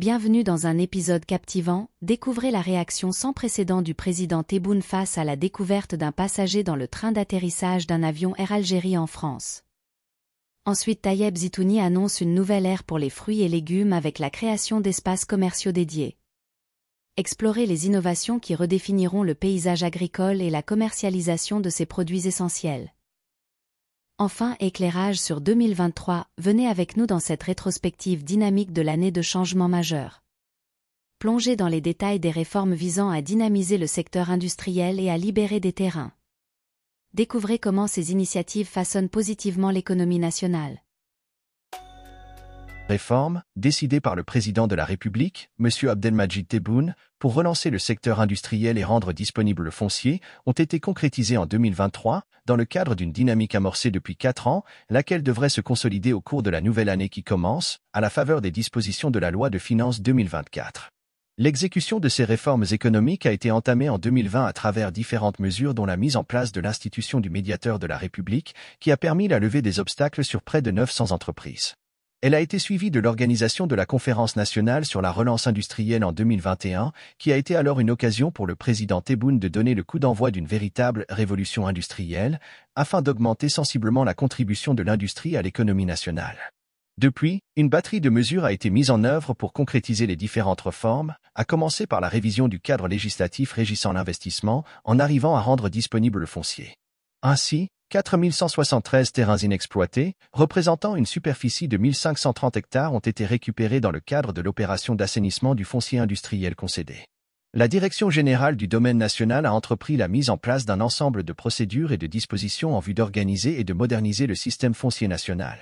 bienvenue dans un épisode captivant, découvrez la réaction sans précédent du président Tebboune face à la découverte d'un passager dans le train d'atterrissage d'un avion Air Algérie en France. Ensuite Tayeb Zitouni annonce une nouvelle ère pour les fruits et légumes avec la création d'espaces commerciaux dédiés. Explorez les innovations qui redéfiniront le paysage agricole et la commercialisation de ces produits essentiels. Enfin, éclairage sur 2023, venez avec nous dans cette rétrospective dynamique de l'année de changement majeur. Plongez dans les détails des réformes visant à dynamiser le secteur industriel et à libérer des terrains. Découvrez comment ces initiatives façonnent positivement l'économie nationale réformes, décidées par le président de la République, M. Abdelmajid Tebboune, pour relancer le secteur industriel et rendre disponible le foncier, ont été concrétisées en 2023, dans le cadre d'une dynamique amorcée depuis quatre ans, laquelle devrait se consolider au cours de la nouvelle année qui commence, à la faveur des dispositions de la loi de finances 2024. L'exécution de ces réformes économiques a été entamée en 2020 à travers différentes mesures dont la mise en place de l'institution du médiateur de la République qui a permis la levée des obstacles sur près de 900 entreprises. Elle a été suivie de l'organisation de la Conférence nationale sur la relance industrielle en 2021, qui a été alors une occasion pour le président Tebboune de donner le coup d'envoi d'une véritable révolution industrielle, afin d'augmenter sensiblement la contribution de l'industrie à l'économie nationale. Depuis, une batterie de mesures a été mise en œuvre pour concrétiser les différentes réformes, à commencer par la révision du cadre législatif régissant l'investissement, en arrivant à rendre disponible le foncier. Ainsi, 4173 terrains inexploités, représentant une superficie de 1530 hectares ont été récupérés dans le cadre de l'opération d'assainissement du foncier industriel concédé. La Direction générale du domaine national a entrepris la mise en place d'un ensemble de procédures et de dispositions en vue d'organiser et de moderniser le système foncier national.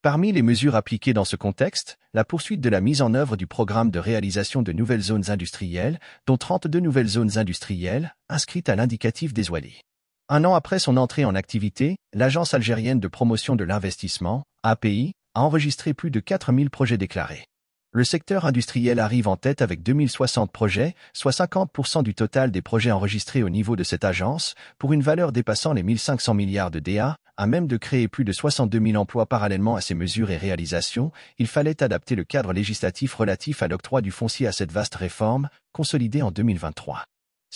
Parmi les mesures appliquées dans ce contexte, la poursuite de la mise en œuvre du programme de réalisation de nouvelles zones industrielles, dont 32 nouvelles zones industrielles, inscrites à l'indicatif des un an après son entrée en activité, l'Agence algérienne de promotion de l'investissement, API, a enregistré plus de 4000 projets déclarés. Le secteur industriel arrive en tête avec 2060 projets, soit 50% du total des projets enregistrés au niveau de cette agence, pour une valeur dépassant les 1500 milliards de DA, à même de créer plus de 62 000 emplois parallèlement à ces mesures et réalisations, il fallait adapter le cadre législatif relatif à l'octroi du foncier à cette vaste réforme, consolidée en 2023.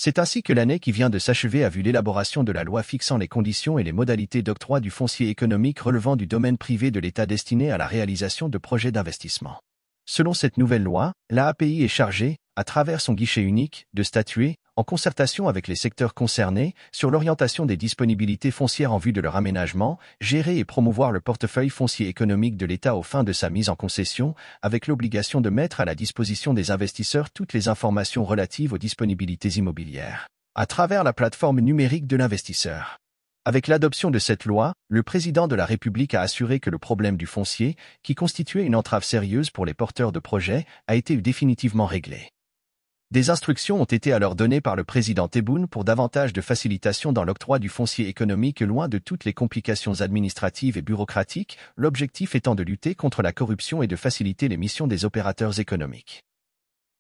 C'est ainsi que l'année qui vient de s'achever a vu l'élaboration de la loi fixant les conditions et les modalités d'octroi du foncier économique relevant du domaine privé de l'État destiné à la réalisation de projets d'investissement. Selon cette nouvelle loi, la API est chargée, à travers son guichet unique, de statuer, en concertation avec les secteurs concernés, sur l'orientation des disponibilités foncières en vue de leur aménagement, gérer et promouvoir le portefeuille foncier économique de l'État au fin de sa mise en concession, avec l'obligation de mettre à la disposition des investisseurs toutes les informations relatives aux disponibilités immobilières, à travers la plateforme numérique de l'investisseur. Avec l'adoption de cette loi, le président de la République a assuré que le problème du foncier, qui constituait une entrave sérieuse pour les porteurs de projets, a été définitivement réglé des instructions ont été alors données par le président Tebboune pour davantage de facilitation dans l'octroi du foncier économique loin de toutes les complications administratives et bureaucratiques, l'objectif étant de lutter contre la corruption et de faciliter les missions des opérateurs économiques.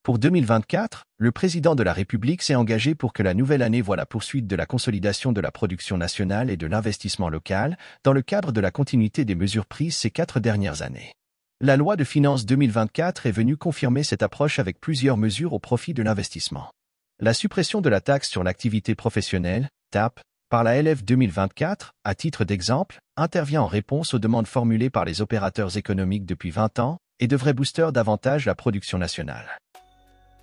Pour 2024, le président de la République s'est engagé pour que la nouvelle année voit la poursuite de la consolidation de la production nationale et de l'investissement local, dans le cadre de la continuité des mesures prises ces quatre dernières années. La loi de finances 2024 est venue confirmer cette approche avec plusieurs mesures au profit de l'investissement. La suppression de la taxe sur l'activité professionnelle, TAP, par la LF 2024, à titre d'exemple, intervient en réponse aux demandes formulées par les opérateurs économiques depuis 20 ans et devrait booster davantage la production nationale.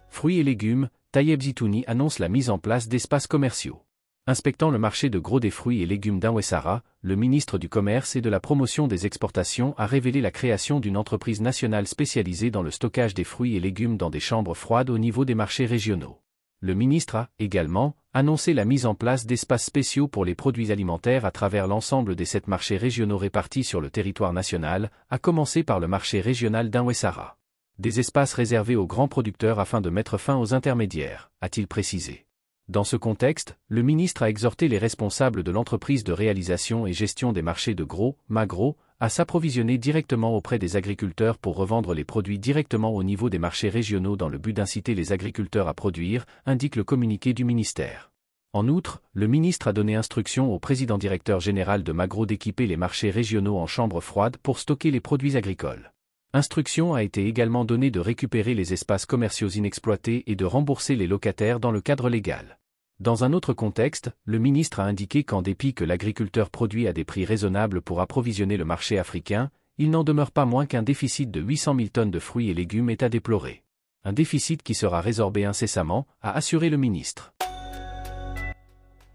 Fruits et légumes, Tayeb Zitouni annonce la mise en place d'espaces commerciaux. Inspectant le marché de gros des fruits et légumes d'Inwessara, le ministre du Commerce et de la Promotion des Exportations a révélé la création d'une entreprise nationale spécialisée dans le stockage des fruits et légumes dans des chambres froides au niveau des marchés régionaux. Le ministre a, également, annoncé la mise en place d'espaces spéciaux pour les produits alimentaires à travers l'ensemble des sept marchés régionaux répartis sur le territoire national, à commencer par le marché régional d'Inwessara. Des espaces réservés aux grands producteurs afin de mettre fin aux intermédiaires, a-t-il précisé. Dans ce contexte, le ministre a exhorté les responsables de l'entreprise de réalisation et gestion des marchés de gros, magro, à s'approvisionner directement auprès des agriculteurs pour revendre les produits directement au niveau des marchés régionaux dans le but d'inciter les agriculteurs à produire, indique le communiqué du ministère. En outre, le ministre a donné instruction au président directeur général de Magro d'équiper les marchés régionaux en chambres froides pour stocker les produits agricoles. Instruction a été également donnée de récupérer les espaces commerciaux inexploités et de rembourser les locataires dans le cadre légal. Dans un autre contexte, le ministre a indiqué qu'en dépit que l'agriculteur produit à des prix raisonnables pour approvisionner le marché africain, il n'en demeure pas moins qu'un déficit de 800 000 tonnes de fruits et légumes est à déplorer. Un déficit qui sera résorbé incessamment, a assuré le ministre.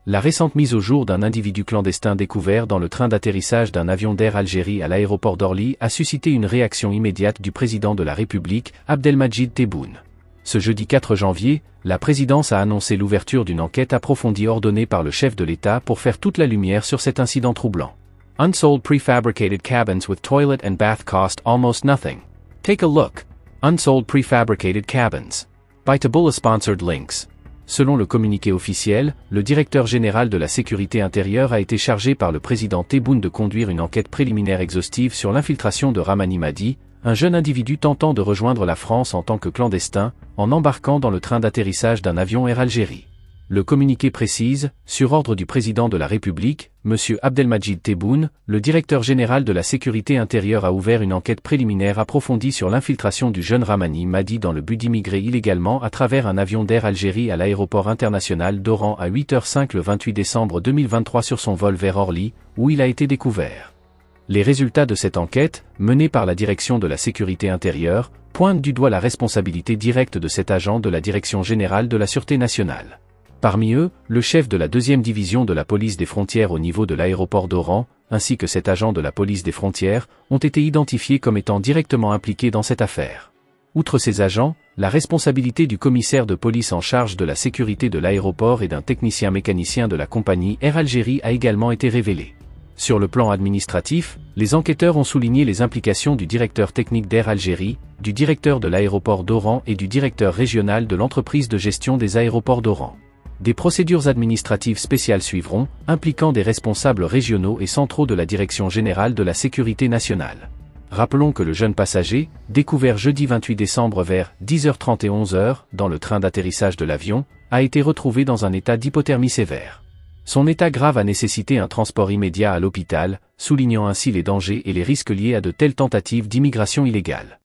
La récente mise au jour d'un individu clandestin découvert dans le train d'atterrissage d'un avion d'Air Algérie à l'aéroport d'Orly a suscité une réaction immédiate du président de la République, Abdelmajid Tebboune. Ce jeudi 4 janvier, la présidence a annoncé l'ouverture d'une enquête approfondie ordonnée par le chef de l'État pour faire toute la lumière sur cet incident troublant. Unsold prefabricated cabins with toilet and bath cost almost nothing. Take a look. Unsold prefabricated cabins. By Taboola sponsored links. Selon le communiqué officiel, le directeur général de la sécurité intérieure a été chargé par le président Tebboune de conduire une enquête préliminaire exhaustive sur l'infiltration de Ramani Madi, un jeune individu tentant de rejoindre la France en tant que clandestin, en embarquant dans le train d'atterrissage d'un avion Air Algérie. Le communiqué précise, sur ordre du président de la République, M. Abdelmajid Tebboune, le directeur général de la sécurité intérieure a ouvert une enquête préliminaire approfondie sur l'infiltration du jeune Ramani Madi dans le but d'immigrer illégalement à travers un avion d'Air Algérie à l'aéroport international d'Oran à 8h05 le 28 décembre 2023 sur son vol vers Orly, où il a été découvert. Les résultats de cette enquête, menée par la direction de la sécurité intérieure, pointent du doigt la responsabilité directe de cet agent de la Direction générale de la Sûreté nationale. Parmi eux, le chef de la deuxième division de la police des frontières au niveau de l'aéroport d'Oran, ainsi que cet agent de la police des frontières, ont été identifiés comme étant directement impliqués dans cette affaire. Outre ces agents, la responsabilité du commissaire de police en charge de la sécurité de l'aéroport et d'un technicien mécanicien de la compagnie Air Algérie a également été révélée. Sur le plan administratif, les enquêteurs ont souligné les implications du directeur technique d'Air Algérie, du directeur de l'aéroport d'Oran et du directeur régional de l'entreprise de gestion des aéroports d'Oran des procédures administratives spéciales suivront, impliquant des responsables régionaux et centraux de la Direction générale de la sécurité nationale. Rappelons que le jeune passager, découvert jeudi 28 décembre vers 10h30 et 11h dans le train d'atterrissage de l'avion, a été retrouvé dans un état d'hypothermie sévère. Son état grave a nécessité un transport immédiat à l'hôpital, soulignant ainsi les dangers et les risques liés à de telles tentatives d'immigration illégale.